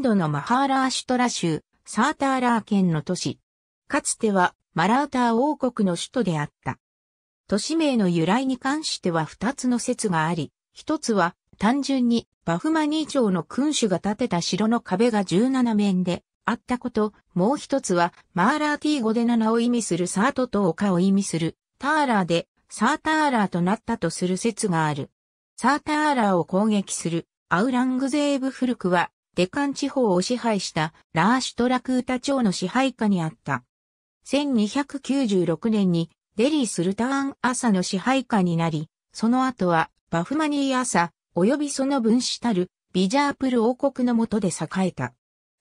ンドのマハーラーシュトラ州、サーターラー県の都市。かつてはマラーター王国の首都であった。都市名の由来に関しては二つの説があり、一つは単純にバフマニー朝の君主が建てた城の壁が17面であったこと、もう一つはマーラーティー語で7を意味するサートと丘を意味するターラーでサーターラーとなったとする説がある。サーターラーを攻撃するアウラングゼーブ古くはデカン地方を支配したラーシュトラクータ朝の支配下にあった。1296年にデリー・スルターン・朝の支配下になり、その後はバフマニー・朝及びその分子たるビジャープル王国の下で栄えた。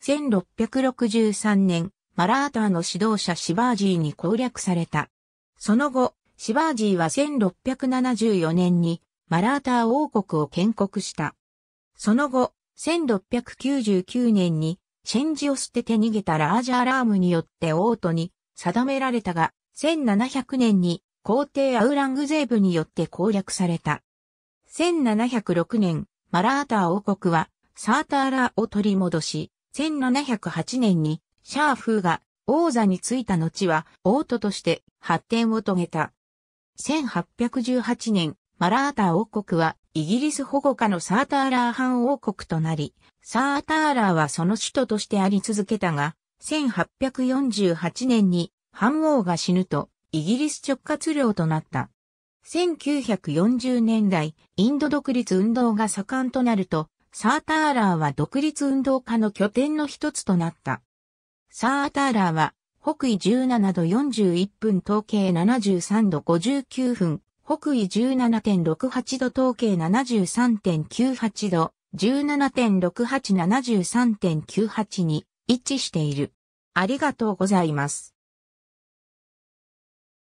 1663年、マラーターの指導者シバージーに攻略された。その後、シバージーは1674年にマラーター王国を建国した。その後、1699年にチェンジを捨てて逃げたラージャ・アラームによって王都に定められたが、1700年に皇帝アウラングゼーブによって攻略された。1706年、マラーター王国はサーターラーを取り戻し、1708年にシャーフーが王座に就いた後は王都として発展を遂げた。1818年、マラーター王国はイギリス保護下のサーターラー藩王国となり、サーターラーはその首都としてあり続けたが、1848年に藩王が死ぬと、イギリス直轄領となった。1940年代、インド独立運動が盛んとなると、サーターラーは独立運動家の拠点の一つとなった。サーターラーは、北緯17度41分、統計73度59分、北緯17.68度統計73.98度、17.6873.98に一致している。ありがとうございます。